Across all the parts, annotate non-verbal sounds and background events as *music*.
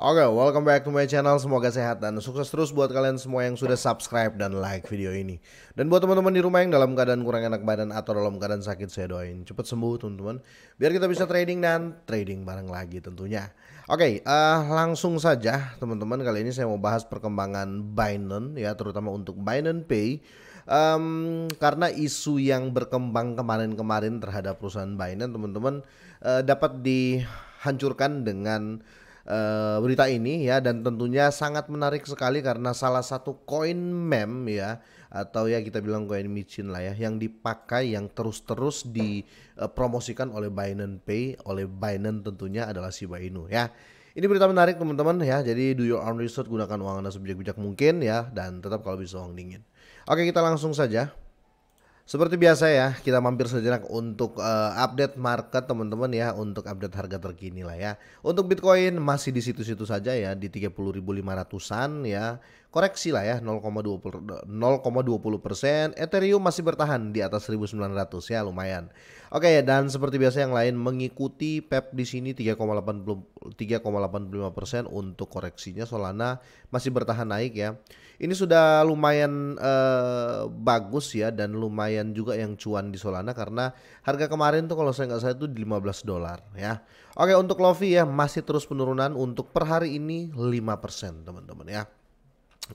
Oke, okay, welcome back to my channel. Semoga sehat dan sukses terus buat kalian semua yang sudah subscribe dan like video ini. Dan buat teman-teman di rumah yang dalam keadaan kurang enak badan atau dalam keadaan sakit, saya doain cepat sembuh teman-teman. Biar kita bisa trading dan trading bareng lagi tentunya. Oke, okay, uh, eh, langsung saja teman-teman. Kali ini saya mau bahas perkembangan Binance ya, terutama untuk Binance Pay. Um, karena isu yang berkembang kemarin-kemarin terhadap perusahaan Binance, teman-teman uh, dapat dihancurkan dengan Eh, berita ini ya dan tentunya sangat menarik sekali karena salah satu koin mem ya atau ya kita bilang koin micin lah ya yang dipakai yang terus-terus dipromosikan oleh Binance Pay oleh Binance tentunya adalah Shiba Inu ya. Ini berita menarik teman-teman ya. Jadi do your own research gunakan uang Anda sebijak-bijak mungkin ya dan tetap kalau bisa uang dingin. Oke, kita langsung saja. Seperti biasa ya, kita mampir sejenak untuk uh, update market teman-teman ya, untuk update harga terkini lah ya. Untuk Bitcoin masih di situ-situ saja ya, di 30.500-an ya. Koreksi lah ya, 0,20 persen. Ethereum masih bertahan di atas 1.900 ya, lumayan. Oke, dan seperti biasa yang lain mengikuti PEP e di sini 3,85 persen untuk koreksinya. Solana masih bertahan naik ya. Ini sudah lumayan uh, bagus ya dan lumayan lumayan juga yang cuan di Solana karena harga kemarin tuh kalau saya nggak salah itu di 15 dolar ya. Oke untuk Lofi ya masih terus penurunan untuk per hari ini 5% teman-teman ya.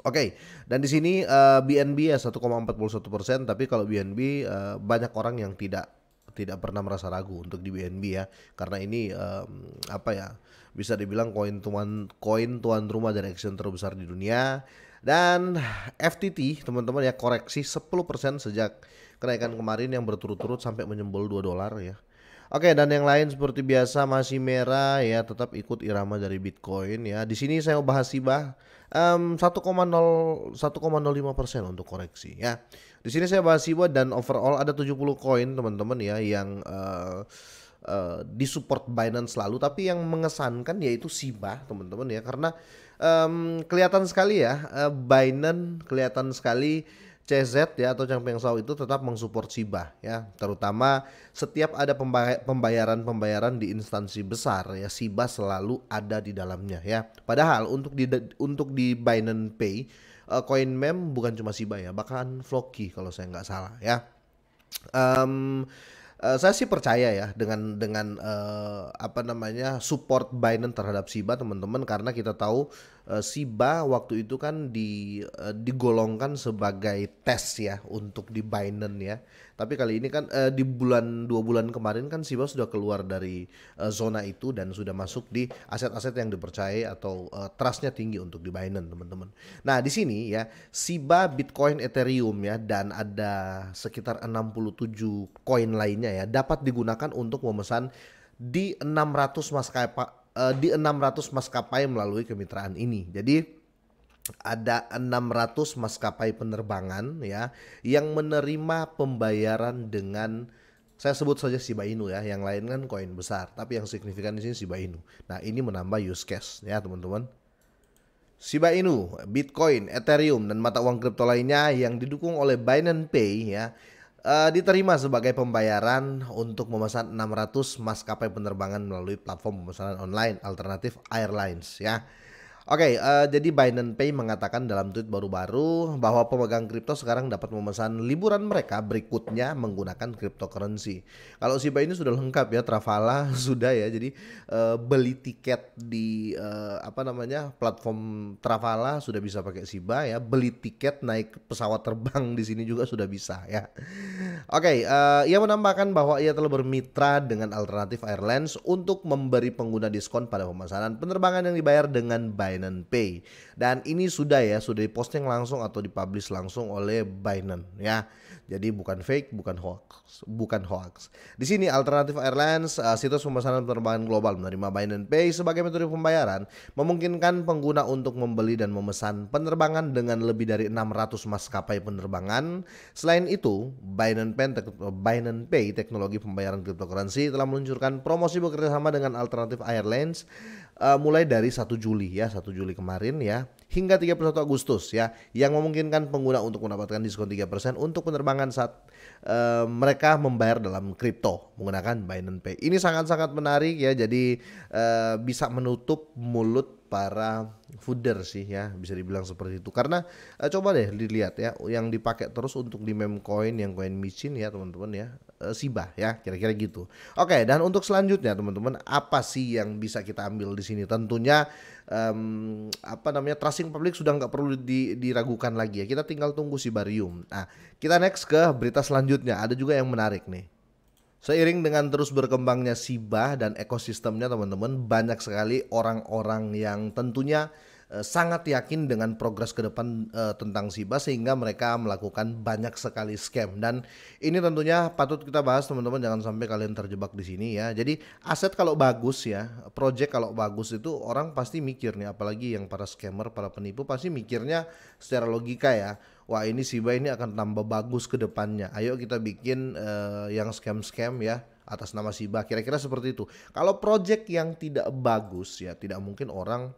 Oke, okay. dan di sini uh, eh, BNB ya 1,41 persen, tapi kalau BNB uh, eh, banyak orang yang tidak tidak pernah merasa ragu untuk di BNB ya, karena ini um, apa ya bisa dibilang koin tuan koin tuan rumah dari action terbesar di dunia dan FTT teman-teman ya koreksi 10% sejak kenaikan kemarin yang berturut-turut sampai menyembul 2 dolar ya. Oke, dan yang lain seperti biasa masih merah ya, tetap ikut irama dari Bitcoin ya. Di sini saya bahas koma um, lima 1,05% untuk koreksi ya. Di sini saya bahas hibah dan overall ada 70 koin teman-teman ya yang uh, uh, disupport Binance selalu tapi yang mengesankan yaitu Sibah teman-teman ya karena um, kelihatan sekali ya uh, eh, Binance kelihatan sekali CZ ya atau Changpeng Sao itu tetap mensupport Shiba ya terutama setiap ada pembayaran-pembayaran di instansi besar ya Shiba selalu ada di dalamnya ya padahal untuk di untuk di Binance Pay uh, coin mem bukan cuma Shiba ya bahkan Floki kalau saya nggak salah ya um, Uh, saya sih percaya ya dengan dengan uh, apa namanya support Biden terhadap Siba teman-teman karena kita tahu uh, eh, Siba waktu itu kan di eh, digolongkan sebagai tes ya untuk di Binance ya. Tapi kali ini kan uh, di bulan dua bulan kemarin kan Siba sudah keluar dari zona itu dan sudah masuk di aset-aset yang dipercaya atau uh, trustnya tinggi untuk di Binance teman-teman. Nah di sini ya Siba, Bitcoin, Ethereum ya dan ada sekitar 67 koin lainnya ya dapat digunakan untuk memesan di 600 maskapai uh, di 600 maskapai melalui kemitraan ini. Jadi ada 600 maskapai penerbangan ya yang menerima pembayaran dengan saya sebut saja Shiba Inu ya, yang lain kan koin besar, tapi yang signifikan di sini Shiba Inu. Nah, ini menambah use case ya, teman-teman. Shiba Inu, Bitcoin, Ethereum dan mata uang kripto lainnya yang didukung oleh Binance Pay ya, uh, diterima sebagai pembayaran untuk memesan 600 maskapai penerbangan melalui platform pemesanan online alternatif airlines ya. Oke, okay, uh, eh, jadi Binance Pay mengatakan dalam tweet baru-baru bahwa pemegang kripto sekarang dapat memesan liburan mereka berikutnya menggunakan cryptocurrency. Kalau si ini sudah lengkap ya, Travala *laughs* sudah ya. Jadi uh, beli tiket di uh, apa namanya platform Travala sudah bisa pakai Shiba ya. Beli tiket naik pesawat terbang di sini juga sudah bisa ya. Oke, okay, uh, ia menambahkan bahwa ia telah bermitra dengan Alternative airlines untuk memberi pengguna diskon pada pemesanan penerbangan yang dibayar dengan Binance Binance Pay. Dan ini sudah ya, sudah diposting langsung atau dipublish langsung oleh Binance ya. Jadi bukan fake, bukan hoax, bukan hoax. Di sini Alternative Airlines, uh, situs pemesanan penerbangan global menerima Binance Pay sebagai metode pembayaran, memungkinkan pengguna untuk membeli dan memesan penerbangan dengan lebih dari 600 maskapai penerbangan. Selain itu, Binance Pay, Binance Pay teknologi pembayaran cryptocurrency telah meluncurkan promosi bekerjasama dengan Alternative Airlines uh, mulai dari 1 Juli ya, 1 Juli kemarin ya hingga 31 Agustus ya yang memungkinkan pengguna untuk mendapatkan diskon 3% untuk penerbangan saat uh, mereka membayar dalam kripto menggunakan Binance Pay. Ini sangat-sangat menarik ya jadi uh, bisa menutup mulut para fooder sih ya bisa dibilang seperti itu karena eh, coba deh dilihat ya yang dipakai terus untuk di meme coin yang coin micin ya teman-teman ya Eh, Siba ya kira-kira gitu. Oke dan untuk selanjutnya teman-teman apa sih yang bisa kita ambil di sini tentunya um, apa namanya tracing publik sudah nggak perlu di, diragukan lagi ya kita tinggal tunggu si barium. Nah kita next ke berita selanjutnya ada juga yang menarik nih. Seiring dengan terus berkembangnya Siba dan ekosistemnya teman-teman banyak sekali orang-orang yang tentunya Eh, sangat yakin dengan progres ke depan e, tentang Siba sehingga mereka melakukan banyak sekali scam dan ini tentunya patut kita bahas teman-teman jangan sampai kalian terjebak di sini ya. Jadi aset kalau bagus ya, project kalau bagus itu orang pasti mikir nih apalagi yang para scammer, para penipu pasti mikirnya secara logika ya. Wah ini Siba ini akan tambah bagus ke depannya. Ayo kita bikin e, yang scam-scam ya atas nama Siba kira-kira seperti itu. Kalau project yang tidak bagus ya tidak mungkin orang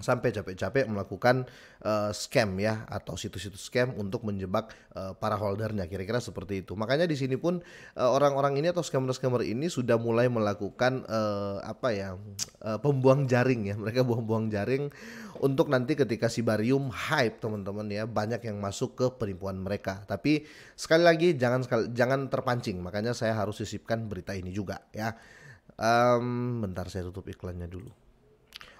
sampai capek-capek melakukan uh, scam ya atau situs-situs scam untuk menjebak uh, para holdernya kira-kira seperti itu. Makanya di sini pun uh, orang-orang ini atau scammer-scammer ini sudah mulai melakukan uh, apa ya uh, pembuang jaring ya. Mereka buang-buang jaring untuk nanti ketika Sibarium hype teman-teman ya banyak yang masuk ke penipuan mereka. Tapi sekali lagi jangan jangan terpancing. Makanya saya harus sisipkan berita ini juga ya. Um, bentar saya tutup iklannya dulu.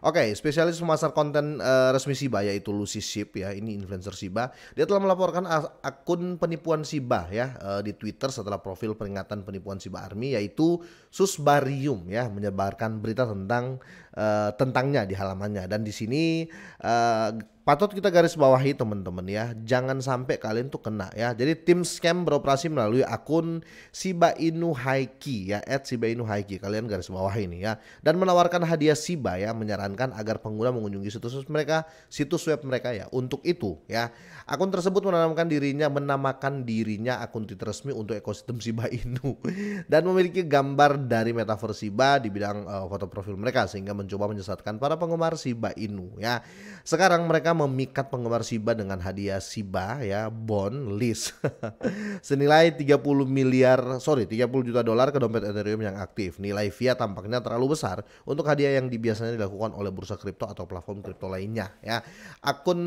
Oke, okay, spesialis pemasar konten uh, resmi Siba yaitu Lucy Ship ya, ini influencer Siba. Dia telah melaporkan akun penipuan Siba ya uh, di Twitter setelah profil peringatan penipuan Siba Army yaitu Susbarium ya menyebarkan berita tentang uh, tentangnya di halamannya dan di sini uh, patut kita garis bawahi teman-teman ya. Jangan sampai kalian tuh kena ya. Jadi tim scam beroperasi melalui akun Shiba Inu Haiki ya, at Shiba Inu Haiki. Kalian garis bawahi ini ya. Dan menawarkan hadiah Shiba ya, menyarankan agar pengguna mengunjungi situs web mereka, situs web mereka ya. Untuk itu ya, akun tersebut menanamkan dirinya, menamakan dirinya akun Twitter resmi untuk ekosistem Shiba Inu *laughs* dan memiliki gambar dari metaverse Shiba di bidang uh, foto profil mereka sehingga mencoba menyesatkan para penggemar Shiba Inu ya. Sekarang mereka memikat penggemar Shiba dengan hadiah Shiba ya bond list *laughs* senilai 30 miliar sorry 30 juta dolar ke dompet Ethereum yang aktif. Nilai via tampaknya terlalu besar untuk hadiah yang biasanya dilakukan oleh bursa kripto atau platform kripto lainnya ya. Akun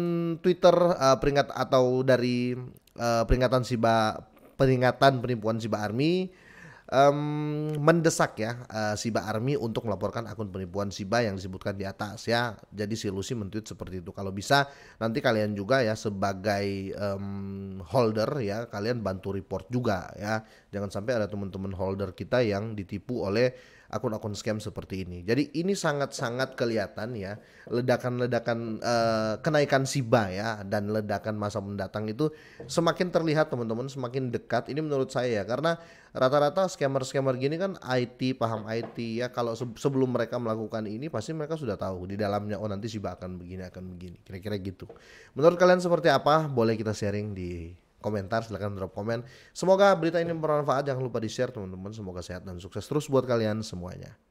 Twitter uh, peringkat atau dari uh, peringatan Shiba peringatan penipuan Shiba Army um, mendesak ya uh, eh, Siba Army untuk melaporkan akun penipuan Siba yang disebutkan di atas ya. Jadi si Lucy mentweet seperti itu. Kalau bisa nanti kalian juga ya sebagai um, holder ya kalian bantu report juga ya. Jangan sampai ada teman-teman holder kita yang ditipu oleh akun-akun scam seperti ini. Jadi ini sangat-sangat kelihatan ya ledakan-ledakan uh, kenaikan siba ya dan ledakan masa mendatang itu semakin terlihat teman-teman semakin dekat. Ini menurut saya ya karena rata-rata scammer-scammer gini kan IT paham IT ya kalau sebelum mereka melakukan ini pasti mereka sudah tahu di dalamnya oh nanti siba akan begini akan begini kira-kira gitu. Menurut kalian seperti apa? Boleh kita sharing di komentar, silahkan drop komen. Semoga berita ini bermanfaat. Jangan lupa di share teman-teman. Semoga sehat dan sukses terus buat kalian semuanya.